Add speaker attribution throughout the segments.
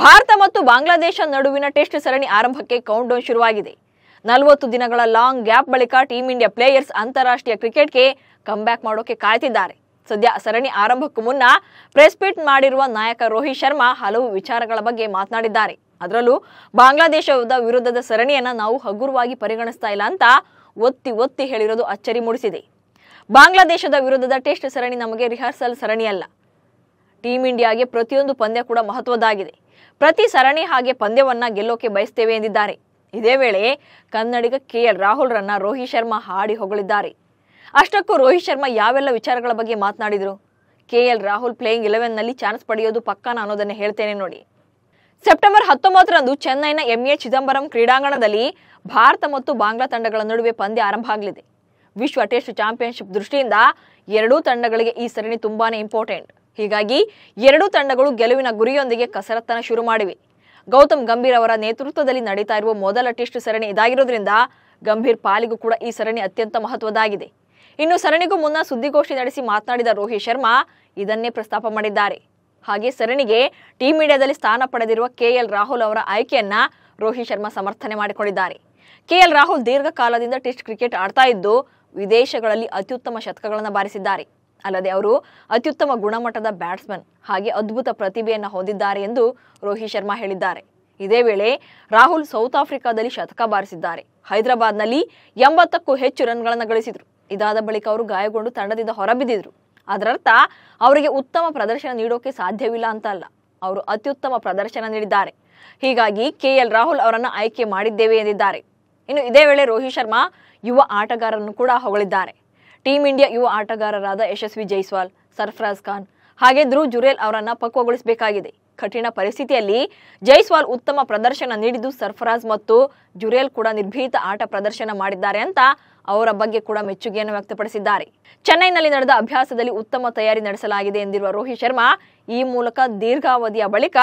Speaker 1: ಭಾರತ ಮತ್ತು ಬಾಂಗ್ಲಾದೇಶ ನಡುವಿನ ಟೆಸ್ಟ್ ಸರಣಿ ಆರಂಭಕ್ಕೆ ಕೌಂಟ್ಡೌನ್ ಶುರುವಾಗಿದೆ ನಲವತ್ತು ದಿನಗಳ ಲಾಂಗ್ ಗ್ಯಾಪ್ ಬಳಿಕ ಟೀಂ ಇಂಡಿಯಾ ಪ್ಲೇಯರ್ಸ್ ಅಂತಾರಾಷ್ಟ್ರೀಯ ಕ್ರಿಕೆಟ್ಗೆ ಬ್ಯಾಕ್ ಮಾಡೋಕೆ ಕಾಯ್ತಿದ್ದಾರೆ ಸದ್ಯ ಸರಣಿ ಆರಂಭಕ್ಕೂ ಮುನ್ನ ಪ್ರೆಸ್ ಮೀಟ್ ಮಾಡಿರುವ ನಾಯಕ ರೋಹಿತ್ ಶರ್ಮಾ ಹಲವು ವಿಚಾರಗಳ ಬಗ್ಗೆ ಮಾತನಾಡಿದ್ದಾರೆ ಅದರಲ್ಲೂ ಬಾಂಗ್ಲಾದೇಶದ ವಿರುದ್ಧದ ಸರಣಿಯನ್ನು ನಾವು ಹಗುರವಾಗಿ ಪರಿಗಣಿಸ್ತಾ ಇಲ್ಲ ಅಂತ ಒತ್ತಿ ಒತ್ತಿ ಹೇಳಿರೋದು ಅಚ್ಚರಿ ಮೂಡಿಸಿದೆ ಬಾಂಗ್ಲಾದೇಶದ ವಿರುದ್ಧದ ಟೆಸ್ಟ್ ಸರಣಿ ನಮಗೆ ರಿಹರ್ಸಲ್ ಸರಣಿಯಲ್ಲ ಟೀಂ ಇಂಡಿಯಾಗೆ ಪ್ರತಿಯೊಂದು ಪಂದ್ಯ ಕೂಡ ಮಹತ್ವದ್ದಾಗಿದೆ ಪ್ರತಿ ಸರಣಿ ಹಾಗೆ ಪಂದ್ಯವನ್ನ ಗೆಲ್ಲೋಕೆ ಬಯಸ್ತೇವೆ ಎಂದಿದ್ದಾರೆ ಇದೇ ವೇಳೆ ಕನ್ನಡಿಗ ಕೆಎಲ್ ರನ್ನ ರೋಹಿತ್ ಶರ್ಮಾ ಹಾಡಿ ಹೊಗಳಿದ್ದಾರೆ ಅಷ್ಟಕ್ಕೂ ರೋಹಿತ್ ಶರ್ಮಾ ಯಾವೆಲ್ಲ ವಿಚಾರಗಳ ಬಗ್ಗೆ ಮಾತನಾಡಿದರು ಕೆಎಲ್ ರಾಹುಲ್ ಪ್ಲೇಯಿಂಗ್ ಇಲೆವೆನ್ನಲ್ಲಿ ಚಾನ್ಸ್ ಪಡೆಯೋದು ಪಕ್ಕಾನ ಅನ್ನೋದನ್ನು ಹೇಳ್ತೇನೆ ನೋಡಿ ಸೆಪ್ಟೆಂಬರ್ ಹತ್ತೊಂಬತ್ತರಂದು ಚೆನ್ನೈನ ಎಂಎ ಚಿದಂಬರಂ ಕ್ರೀಡಾಂಗಣದಲ್ಲಿ ಭಾರತ ಮತ್ತು ಬಾಂಗ್ಲಾ ತಂಡಗಳ ನಡುವೆ ಪಂದ್ಯ ಆರಂಭ ಆಗಲಿದೆ ವಿಶ್ವ ಟೆಸ್ಟ್ ಚಾಂಪಿಯನ್ಶಿಪ್ ದೃಷ್ಟಿಯಿಂದ ಎರಡೂ ತಂಡಗಳಿಗೆ ಈ ಸರಣಿ ತುಂಬಾನೇ ಇಂಪಾರ್ಟೆಂಟ್ ಹೀಗಾಗಿ ಎರಡೂ ತಂಡಗಳು ಗೆಲುವಿನ ಗುರಿಯೊಂದಿಗೆ ಕಸರತ್ತನ ಶುರು ಮಾಡಿವೆ ಗೌತಮ್ ಗಂಭೀರ್ ಅವರ ನೇತೃತ್ವದಲ್ಲಿ ನಡೀತಾ ಇರುವ ಮೊದಲ ಟೆಸ್ಟ್ ಸರಣಿ ಇದಾಗಿರುವುದರಿಂದ ಗಂಭೀರ್ ಪಾಲಿಗೂ ಕೂಡ ಈ ಸರಣಿ ಅತ್ಯಂತ ಮಹತ್ವದ್ದಾಗಿದೆ ಇನ್ನು ಸರಣಿಗೂ ಮುನ್ನ ಸುದ್ದಿಗೋಷ್ಠಿ ನಡೆಸಿ ಮಾತನಾಡಿದ ರೋಹಿತ್ ಶರ್ಮಾ ಇದನ್ನೇ ಪ್ರಸ್ತಾಪ ಮಾಡಿದ್ದಾರೆ ಹಾಗೆ ಸರಣಿಗೆ ಟೀಂ ಇಂಡಿಯಾದಲ್ಲಿ ಸ್ಥಾನ ಪಡೆದಿರುವ ಕೆಎಲ್ ರಾಹುಲ್ ಅವರ ಆಯ್ಕೆಯನ್ನ ರೋಹಿತ್ ಶರ್ಮಾ ಸಮರ್ಥನೆ ಮಾಡಿಕೊಂಡಿದ್ದಾರೆ ಕೆಎಲ್ ರಾಹುಲ್ ದೀರ್ಘಕಾಲದಿಂದ ಟೆಸ್ಟ್ ಕ್ರಿಕೆಟ್ ಆಡ್ತಾ ಇದ್ದು ವಿದೇಶಗಳಲ್ಲಿ ಅತ್ಯುತ್ತಮ ಶತಕಗಳನ್ನು ಬಾರಿಸಿದ್ದಾರೆ ಅಲ್ಲದೆ ಅವರು ಅತ್ಯುತ್ತಮ ಗುಣಮಟ್ಟದ ಬ್ಯಾಟ್ಸ್ಮನ್ ಹಾಗೆ ಅದ್ಭುತ ಪ್ರತಿಭೆಯನ್ನು ಹೊಂದಿದ್ದಾರೆ ಎಂದು ರೋಹಿತ್ ಶರ್ಮಾ ಹೇಳಿದ್ದಾರೆ ಇದೇ ವೇಳೆ ರಾಹುಲ್ ಸೌತ್ ಆಫ್ರಿಕಾದಲ್ಲಿ ಶತಕ ಬಾರಿಸಿದ್ದಾರೆ ಹೈದರಾಬಾದ್ನಲ್ಲಿ ಎಂಬತ್ತಕ್ಕೂ ಹೆಚ್ಚು ರನ್ಗಳನ್ನು ಗಳಿಸಿದರು ಇದಾದ ಬಳಿಕ ಅವರು ಗಾಯಗೊಂಡು ತಂಡದಿಂದ ಹೊರಬಿದ್ದಿದ್ರು ಅದರರ್ಥ ಅವರಿಗೆ ಉತ್ತಮ ಪ್ರದರ್ಶನ ನೀಡೋಕೆ ಸಾಧ್ಯವಿಲ್ಲ ಅಂತ ಅಲ್ಲ ಅವರು ಅತ್ಯುತ್ತಮ ಪ್ರದರ್ಶನ ನೀಡಿದ್ದಾರೆ ಹೀಗಾಗಿ ಕೆಎಲ್ ರಾಹುಲ್ ಅವರನ್ನು ಆಯ್ಕೆ ಮಾಡಿದ್ದೇವೆ ಎಂದಿದ್ದಾರೆ ಇನ್ನು ಇದೇ ವೇಳೆ ರೋಹಿತ್ ಶರ್ಮಾ ಯುವ ಆಟಗಾರರನ್ನು ಕೂಡ ಹೊಗಳಿದ್ದಾರೆ ಟೀಂ ಇಂಡಿಯಾ ಯುವ ಆಟಗಾರರಾದ ಯಶಸ್ವಿ ಜೈಸ್ವಾಲ್ ಸರ್ಫರಾಜ್ ಖಾನ್ ಹಾಗೆ ಜುರೇಲ್ ಅವರನ್ನ ಪಕ್ವಗೊಳಿಸಬೇಕಾಗಿದೆ ಕಠಿಣ ಪರಿಸ್ಥಿತಿಯಲ್ಲಿ ಜೈಸ್ವಾಲ್ ಉತ್ತಮ ಪ್ರದರ್ಶನ ನೀಡಿದ್ದು ಸರ್ಫರಾಜ್ ಮತ್ತು ಜುರೇಲ್ ಕೂಡ ನಿರ್ಭೀತ ಆಟ ಪ್ರದರ್ಶನ ಮಾಡಿದ್ದಾರೆ ಅಂತ ಅವರ ಬಗ್ಗೆ ಕೂಡ ಮೆಚ್ಚುಗೆಯನ್ನು ವ್ಯಕ್ತಪಡಿಸಿದ್ದಾರೆ ಚೆನ್ನೈನಲ್ಲಿ ನಡೆದ ಅಭ್ಯಾಸದಲ್ಲಿ ಉತ್ತಮ ತಯಾರಿ ನಡೆಸಲಾಗಿದೆ ಎಂದಿರುವ ರೋಹಿತ್ ಶರ್ಮಾ ಈ ಮೂಲಕ ದೀರ್ಘಾವಧಿಯ ಬಳಿಕ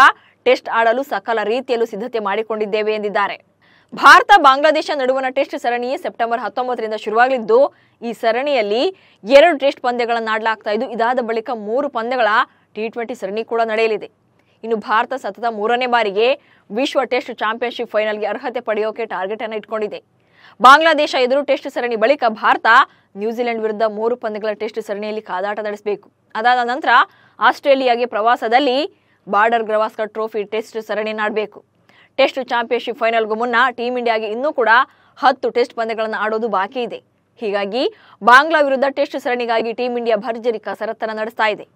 Speaker 1: ಟೆಸ್ಟ್ ಆಡಲು ಸಕಲ ರೀತಿಯಲ್ಲೂ ಸಿದ್ಧತೆ ಮಾಡಿಕೊಂಡಿದ್ದೇವೆ ಎಂದಿದ್ದಾರೆ ಭಾರತ ಬಾಂಗ್ಲಾದೇಶ ನಡುವಿನ ಟೆಸ್ಟ್ ಸರಣಿ ಸೆಪ್ಟೆಂಬರ್ ಹತ್ತೊಂಬತ್ತರಿಂದ ಶುರುವಾಗಲಿದ್ದು ಈ ಸರಣಿಯಲ್ಲಿ ಎರಡು ಟೆಸ್ಟ್ ಪಂದ್ಯಗಳನ್ನಾಡಲಾಗ್ತಾ ಇದ್ದು ಇದಾದ ಬಳಿಕ ಮೂರು ಪಂದ್ಯಗಳ ಟಿ ಟ್ವೆಂಟಿ ಸರಣಿ ಕೂಡ ನಡೆಯಲಿದೆ ಇನ್ನು ಭಾರತ ಸತತ ಮೂರನೇ ಬಾರಿಗೆ ವಿಶ್ವ ಟೆಸ್ಟ್ ಚಾಂಪಿಯನ್ಶಿಪ್ ಫೈನಲ್ಗೆ ಅರ್ಹತೆ ಪಡೆಯೋಕೆ ಟಾರ್ಗೆಟ್ ಅನ್ನು ಇಟ್ಕೊಂಡಿದೆ ಬಾಂಗ್ಲಾದೇಶ ಎದುರು ಟೆಸ್ಟ್ ಸರಣಿ ಬಳಿಕ ಭಾರತ ನ್ಯೂಜಿಲೆಂಡ್ ವಿರುದ್ಧ ಮೂರು ಪಂದ್ಯಗಳ ಟೆಸ್ಟ್ ಸರಣಿಯಲ್ಲಿ ಕಾದಾಟ ನಡೆಸಬೇಕು ಅದಾದ ನಂತರ ಆಸ್ಟ್ರೇಲಿಯಾಗೆ ಪ್ರವಾಸದಲ್ಲಿ ಬಾರ್ಡರ್ ಗ್ರವಾಸ್ಕರ್ ಟ್ರೋಫಿ ಟೆಸ್ಟ್ ಸರಣಿ ನಾಡಬೇಕು ಟೆಸ್ಟ್ ಚಾಂಪಿಯನ್ಶಿಪ್ ಫೈನಲ್ಗೂ ಮುನ್ನ ಟೀಮ್ ಇಂಡಿಯಾಗೆ ಇನ್ನೂ ಕೂಡ ಹತ್ತು ಟೆಸ್ಟ್ ಪಂದ್ಯಗಳನ್ನು ಆಡೋದು ಬಾಕಿ ಇದೆ ಹೀಗಾಗಿ ಬಾಂಗ್ಲಾ ವಿರುದ್ಧ ಟೆಸ್ಟ್ ಸರಣಿಗಾಗಿ ಟೀಂ ಇಂಡಿಯಾ ಭರ್ಜರಿ ಕಸರತ್ತನ್ನು ನಡೆಸ್ತಾ ಇದೆ